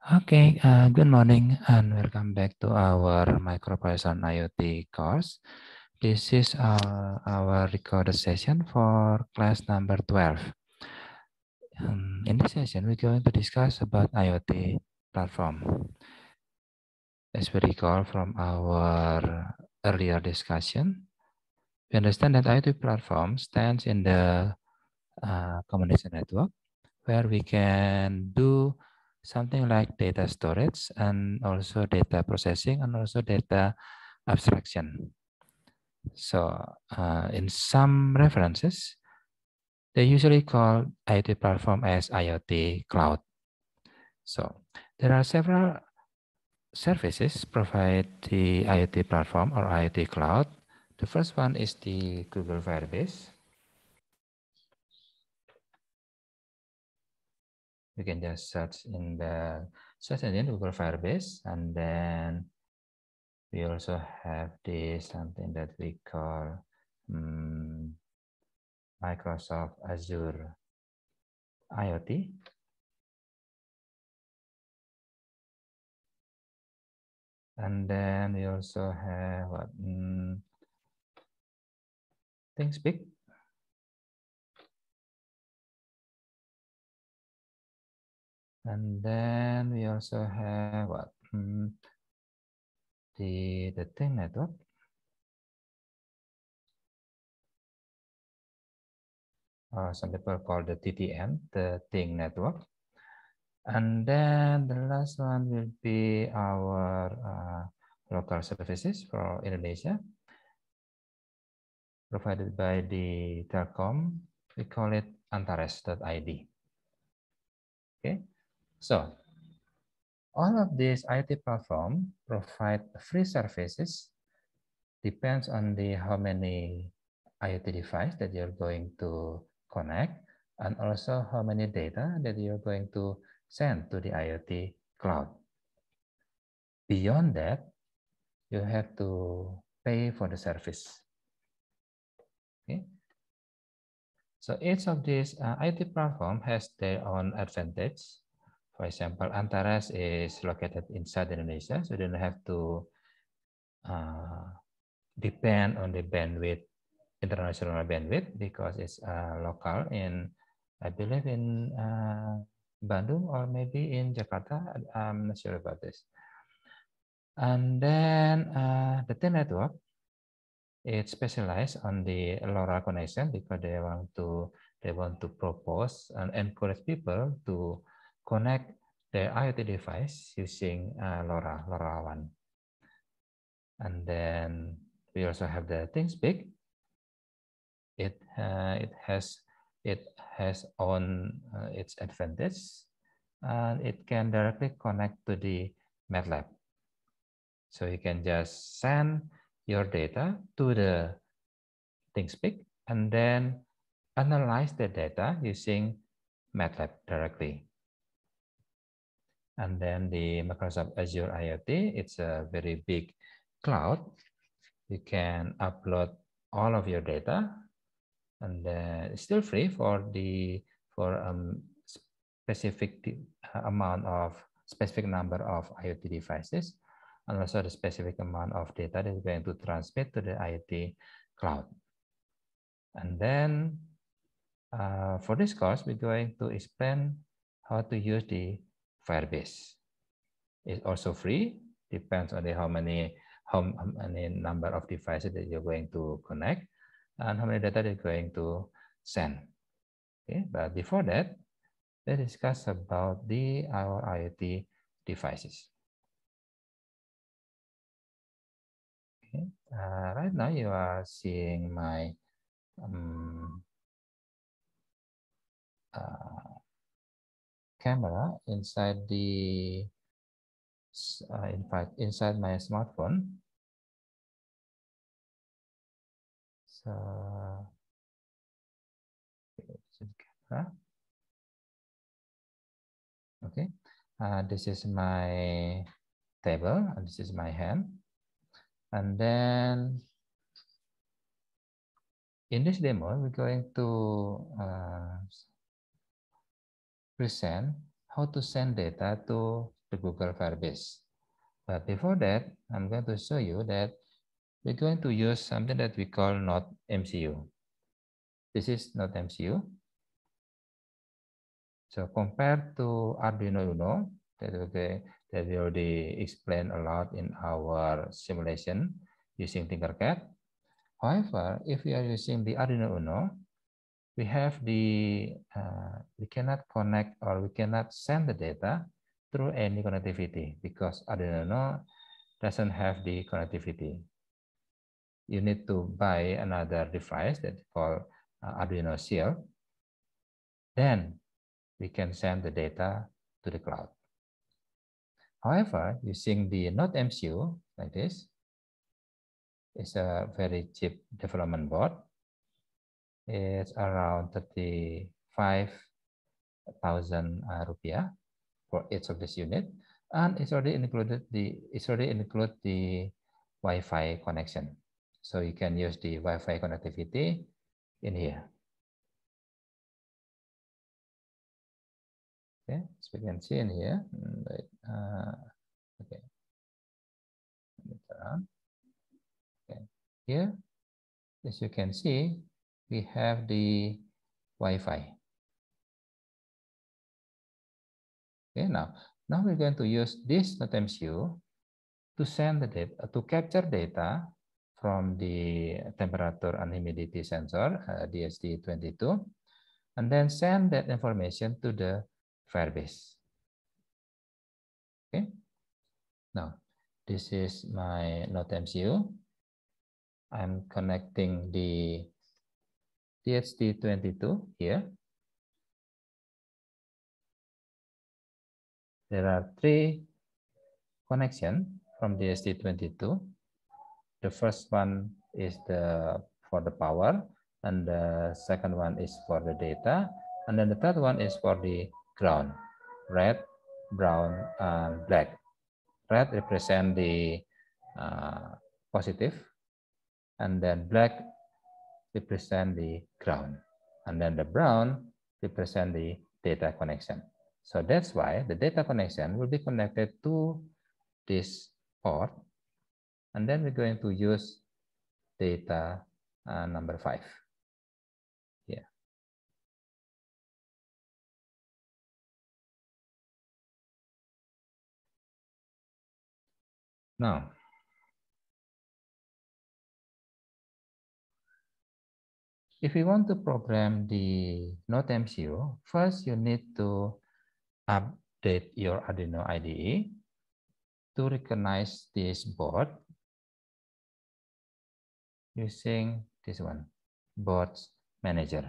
Okay, uh, eh, good morning and welcome back to our MicroPython IoT course. This is uh, our recorded session for class number 12. Um, in this session, we're going to discuss about IoT platform. As we recall from our earlier discussion, we understand that IoT platform stands in the uh, communication network where we can do something like data storage and also data processing and also data abstraction. So uh, in some references, they usually call IoT platform as IoT cloud. So there are several services provide the IoT platform or IoT cloud. The first one is the Google Firebase. you can just search in the search engine Google Firebase and then we also have this something that we call um, Microsoft Azure IoT. And then we also have um, mm, ThingSpeak And then we also have what? Hmm. the, the thing network. Uh, some people call the TTN, the thing network. And then the last one will be our uh, local services for Indonesia, provided by the telecom. We call it antares.id. Okay. So all of these IT platform provide free services depends on the how many IoT device that you're going to connect and also how many data that you're going to send to the IoT cloud. Beyond that, you have to pay for the service. Okay. So each of these uh, IT platform has their own advantage For example, Antares is located inside Indonesia, so you don't have to uh, depend on the bandwidth, international bandwidth, because it's uh, local in, I believe, in uh, Bandung or maybe in Jakarta. I'm not sure about this. And then uh, the TIN network, it specialized on the LoRa connection because they want to they want to propose and encourage people to connect the IoT device using uh, LoRa, LoRaWAN. And then we also have the ThingSpeak. It, uh, it has it has on uh, its advantage and it can directly connect to the MATLAB. So you can just send your data to the ThingSpeak and then analyze the data using MATLAB directly. And then the Microsoft Azure IoT, it's a very big cloud. You can upload all of your data and uh, it's still free for the for um, specific uh, amount of specific number of IoT devices and also the specific amount of data that is going to transmit to the IoT cloud. And then uh, for this course, we're going to explain how to use the Firebase. It's also free, depends on the how many how many number of devices that you're going to connect and how many data you're going to send. Okay, but before that, let's discuss about the our IoT devices. Okay, uh, right now you are seeing my um, uh, camera inside the uh, in fact inside my smartphone so camera okay uh, this is my table and this is my hand and then in this demo we're going to uh, present how to send data to the Google Firebase. But before that, I'm going to show you that we're going to use something that we call not MCU. This is not MCU. So compared to Arduino Uno, that, okay, that we already explained a lot in our simulation using Tinkercad. However, if we are using the Arduino Uno, we have the, uh, we cannot connect or we cannot send the data through any connectivity because Arduino doesn't have the connectivity. You need to buy another device that called uh, Arduino Shield. Then we can send the data to the cloud. However, using the not MCU like this, is a very cheap development board is around 35,000 uh, rupiah for each of this unit. And it's already included the, it's already include the Wi-Fi connection. So you can use the Wi-Fi connectivity in here. Okay, so we can see in here. Mm, uh, okay. Okay. Here, as you can see, we have the Wi-Fi. Okay, now, now we're going to use this NodeMCU to send the data, to capture data from the temperature and humidity sensor, uh, DSD22, and then send that information to the Firebase. Okay. Now, this is my Node MCU. I'm connecting the DST 22 here. There are three connection from DST 22 The first one is the for the power, and the second one is for the data, and then the third one is for the ground, red, brown, and black. Red represent the uh, positive, and then black represent the ground. And then the brown represent the data connection. So that's why the data connection will be connected to this port. And then we're going to use data uh, number five. Yeah. Now, if you want to program the Node MCU, first you need to update your Arduino IDE to recognize this board using this one, board manager.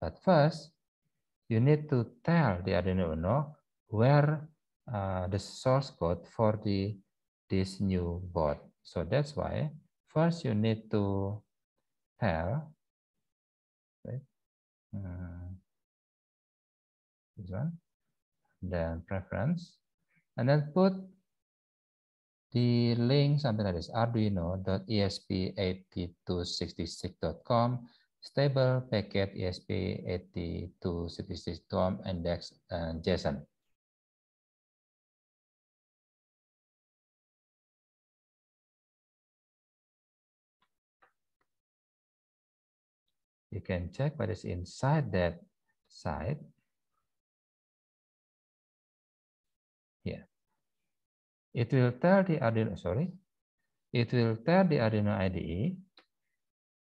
But first, you need to tell the Arduino Uno where uh, the source code for the this new board. So that's why first you need to tell right? Uh, this one, then preference, and then put the link something like this arduino.esp8266.com stable packet esp8266.com index and json you can check what is inside that side. Here. It will tell the Arduino, sorry, it will tell the Arduino IDE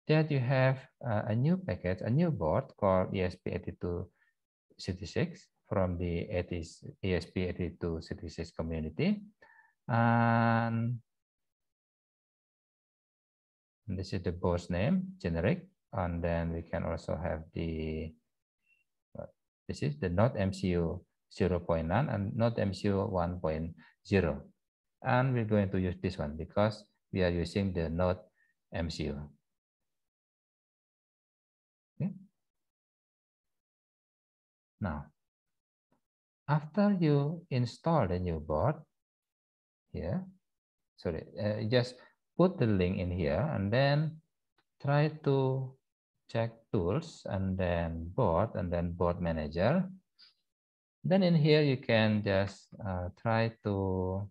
that you have uh, a new package, a new board called ESP8266 from the ESP8266 e community. And this is the board's name, generic. and then we can also have the uh, this is the node MCU 0.9 and node MCU 1.0 and we're going to use this one because we are using the node MCU okay. now after you install the new board here sorry uh, just put the link in here and then try to check tools and then board and then board manager. Then in here, you can just uh, try to,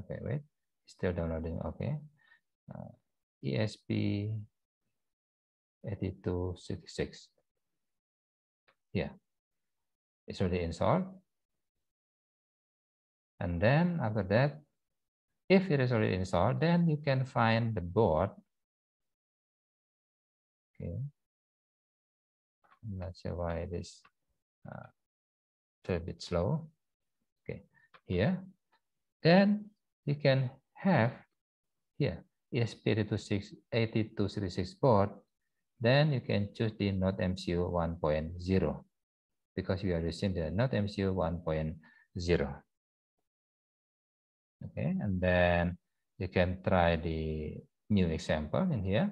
okay, wait, still downloading, okay. Uh, ESP 8266. Yeah, it's already installed. And then after that, if it is already installed, then you can find the board Okay. I'm not sure why it is uh, a bit slow. Okay, here. Then you can have here ESP8236 board. Then you can choose the Node MCU 1.0 because we are using the Node MCU 1.0. Okay, and then you can try the new example in here.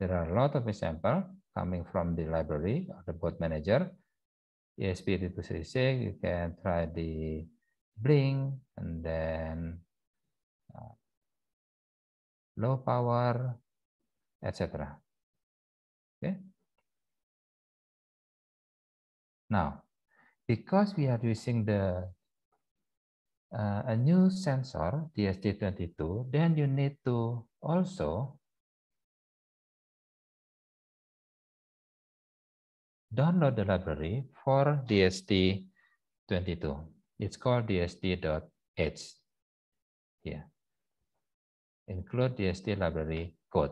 There are a lot of example coming from the library or the board manager. ESP8236, you can try the Blink and then uh, low power, etc. Okay. Now, because we are using the uh, a new sensor, DST22, then you need to also download the library for DSD22. It's called dsd.h here. Include DSD library code.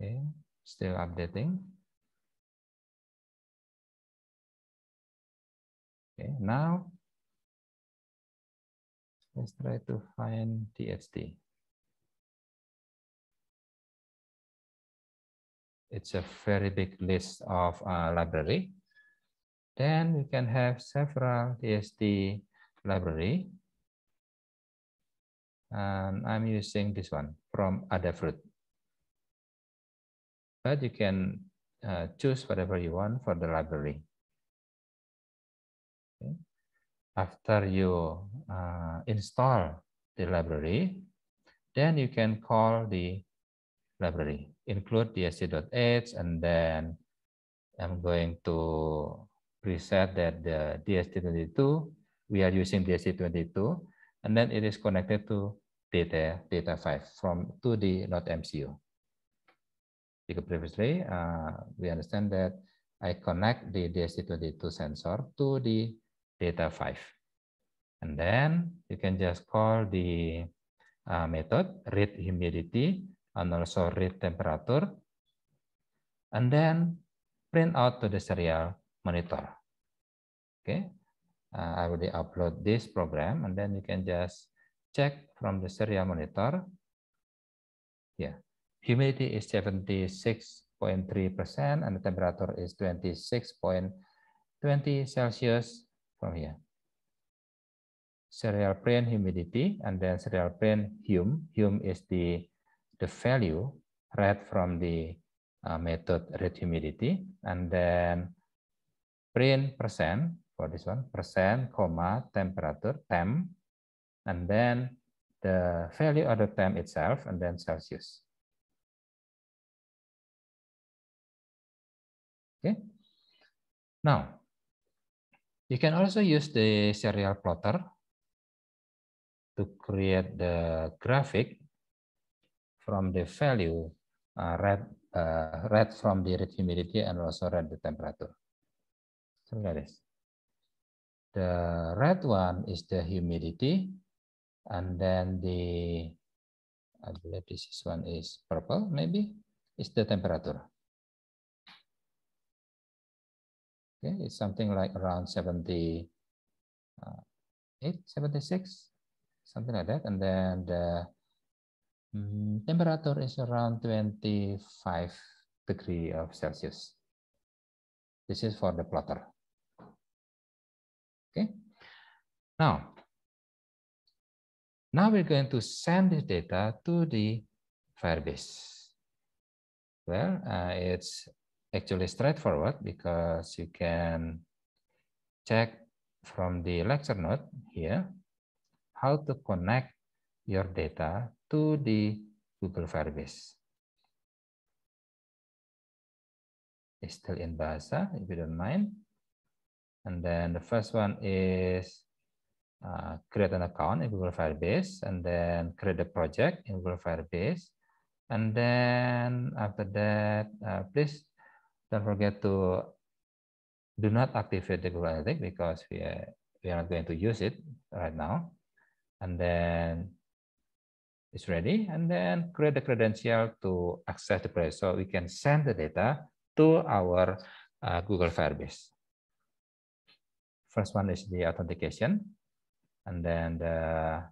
Okay, still updating. Okay, now let's try to find DHT. It's a very big list of uh, library. Then we can have several DST library. And um, I'm using this one from Adafruit. But you can uh, choose whatever you want for the library after you uh, install the library, then you can call the library, include dst.h, and then I'm going to preset that the dst22, we are using dst22, and then it is connected to data data 5 from to the not MCU. Because previously, uh, we understand that I connect the dst22 sensor to the data 5. And then you can just call the uh, method read humidity and also read temperature. And then print out to the serial monitor. Okay, uh, I will upload this program and then you can just check from the serial monitor. Yeah, humidity is 76.3% and the temperature is 26.20 Celsius from here. Serial brain humidity and then serial brain hum. Hum is the, the value read from the uh, method read humidity. And then brain percent for this one, percent, comma, temperature, temp, and then the value of the temp itself, and then Celsius. Okay. Now, You can also use the serial plotter to create the graphic from the value uh, red uh, read from the red humidity and also red the temperature. So look this. The red one is the humidity, and then the I believe this one is purple, maybe, is the temperature. Okay, it's something like around 78, uh, 76, something like that. And then the um, temperature is around 25 degree of Celsius. This is for the plotter. Okay. Now, now we're going to send this data to the Firebase, where uh, it's actually straightforward because you can check from the lecture note here how to connect your data to the Google Firebase. It's still in Bahasa, if you don't mind. And then the first one is uh, create an account in Google Firebase, and then create a project in Google Firebase. And then after that, uh, please don't forget to do not activate the Google Analytics because we are, we are not going to use it right now. And then it's ready. And then create the credential to access the place so we can send the data to our uh, Google Firebase. First one is the authentication. And then the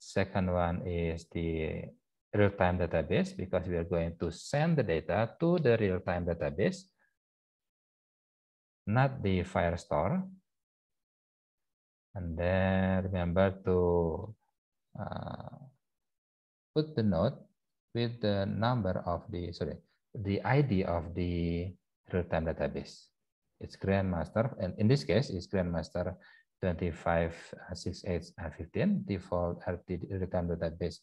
second one is the real-time database because we are going to send the data to the real-time database, not the Firestore. And then remember to uh, put the note with the number of the, sorry, the ID of the real-time database. It's grandmaster, and in this case, it's grandmaster twenty five six eight fifteen default RT real-time database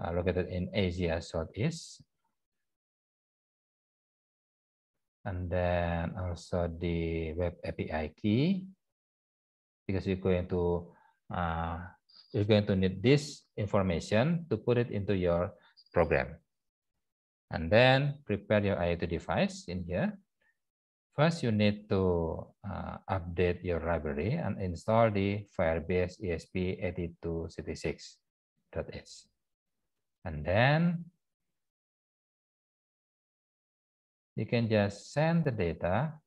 uh, located in Asia Southeast. And then also the web API key, because you're going to uh, you're going to need this information to put it into your program. And then prepare your IoT device in here. First, you need to uh, update your library and install the Firebase ESP8266.h. And then you can just send the data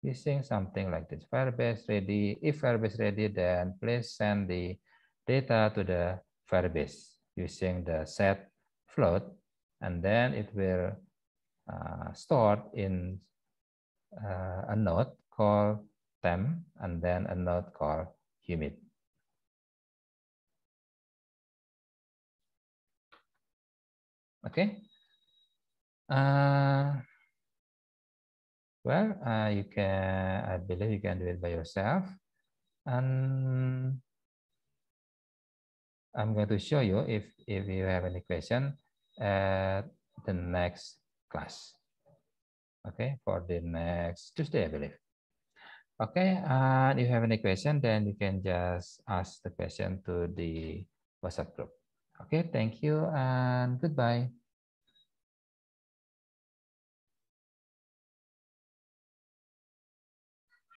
using something like this Firebase ready. If Firebase ready, then please send the data to the Firebase using the set float, and then it will uh, stored in uh, a node called temp, and then a node called humid. Okay. Uh, eh, well, uh, you can. I believe you can do it by yourself, and I'm going to show you if if you have any question at the next class. Okay, for the next Tuesday, I believe. Okay, and if you have any question, then you can just ask the question to the WhatsApp group. Okay, thank you and goodbye.